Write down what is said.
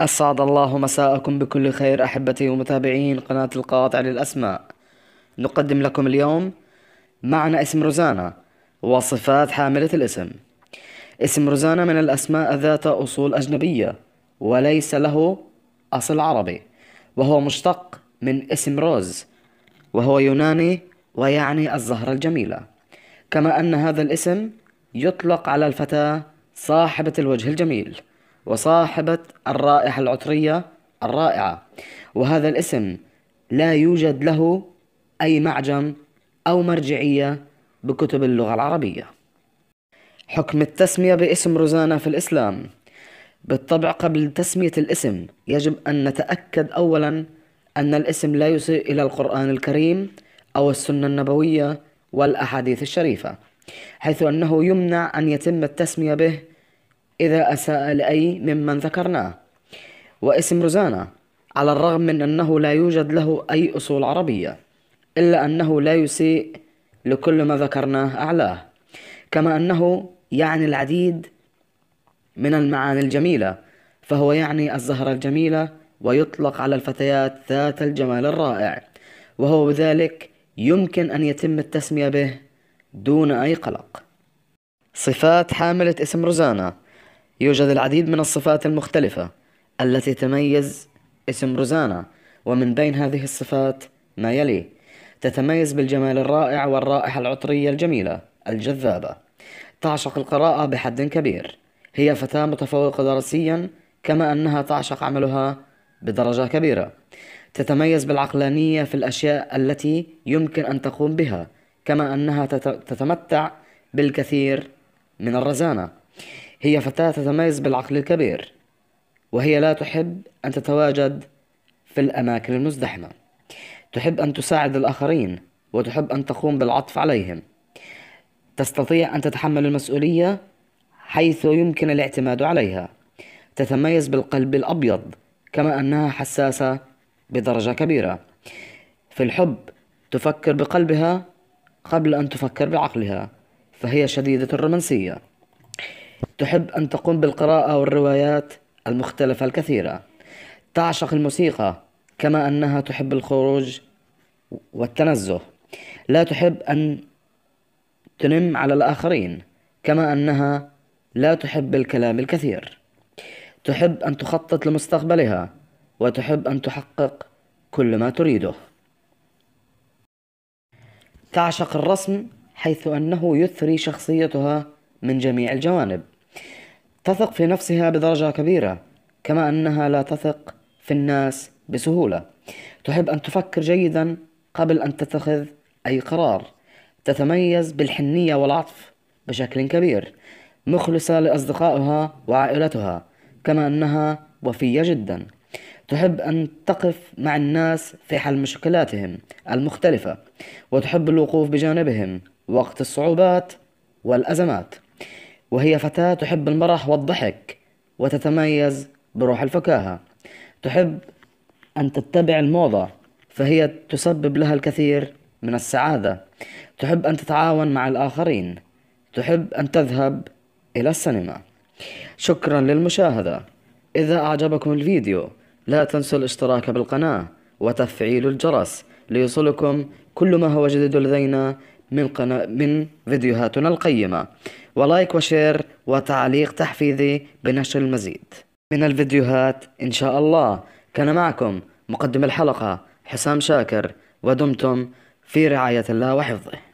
أسعد الله مساءكم بكل خير أحبتي ومتابعين قناة القاطع للأسماء نقدم لكم اليوم معنى اسم روزانا وصفات حاملة الاسم اسم روزانا من الأسماء ذات أصول أجنبية وليس له أصل عربي وهو مشتق من اسم روز وهو يوناني ويعني الزهرة الجميلة كما أن هذا الاسم يطلق على الفتاة صاحبة الوجه الجميل وصاحبة الرائحة العطرية الرائعة وهذا الاسم لا يوجد له أي معجم أو مرجعية بكتب اللغة العربية حكم التسمية باسم روزانا في الإسلام بالطبع قبل تسمية الاسم يجب أن نتأكد أولا أن الاسم لا يسيء إلى القرآن الكريم أو السنة النبوية والأحاديث الشريفة حيث أنه يمنع أن يتم التسمية به إذا أساء لأي ممن ذكرناه واسم روزانا على الرغم من أنه لا يوجد له أي أصول عربية إلا أنه لا يسيء لكل ما ذكرناه أعلاه كما أنه يعني العديد من المعاني الجميلة فهو يعني الزهرة الجميلة ويطلق على الفتيات ذات الجمال الرائع وهو بذلك يمكن أن يتم التسمية به دون أي قلق صفات حاملة اسم روزانا يوجد العديد من الصفات المختلفة التي تميز اسم روزانا ومن بين هذه الصفات ما يلي تتميز بالجمال الرائع والرائحة العطرية الجميلة الجذابة تعشق القراءة بحد كبير هي فتاة متفوقة دراسيا كما أنها تعشق عملها بدرجة كبيرة تتميز بالعقلانية في الأشياء التي يمكن أن تقوم بها كما أنها تتمتع بالكثير من الرزانة هي فتاة تتميز بالعقل الكبير وهي لا تحب أن تتواجد في الأماكن المزدحمة تحب أن تساعد الآخرين وتحب أن تقوم بالعطف عليهم تستطيع أن تتحمل المسؤولية حيث يمكن الاعتماد عليها تتميز بالقلب الأبيض كما أنها حساسة بدرجة كبيرة في الحب تفكر بقلبها قبل أن تفكر بعقلها فهي شديدة الرومانسية تحب أن تقوم بالقراءة والروايات المختلفة الكثيرة تعشق الموسيقى كما أنها تحب الخروج والتنزه لا تحب أن تنم على الآخرين كما أنها لا تحب الكلام الكثير تحب أن تخطط لمستقبلها وتحب أن تحقق كل ما تريده تعشق الرسم حيث أنه يثري شخصيتها من جميع الجوانب تثق في نفسها بدرجة كبيرة كما أنها لا تثق في الناس بسهولة تحب أن تفكر جيدا قبل أن تتخذ أي قرار تتميز بالحنية والعطف بشكل كبير مخلصة لأصدقائها وعائلتها كما أنها وفية جدا تحب أن تقف مع الناس في حل مشكلاتهم المختلفة وتحب الوقوف بجانبهم وقت الصعوبات والأزمات وهي فتاة تحب المرح والضحك وتتميز بروح الفكاهة تحب أن تتبع الموضة فهي تسبب لها الكثير من السعادة تحب أن تتعاون مع الآخرين تحب أن تذهب إلى السينما شكرا للمشاهدة إذا أعجبكم الفيديو لا تنسوا الاشتراك بالقناة وتفعيل الجرس ليصلكم كل ما هو جديد لدينا من, قناة من فيديوهاتنا القيمة ولايك وشير وتعليق تحفيزي بنشر المزيد من الفيديوهات إن شاء الله كان معكم مقدم الحلقة حسام شاكر ودمتم في رعاية الله وحفظه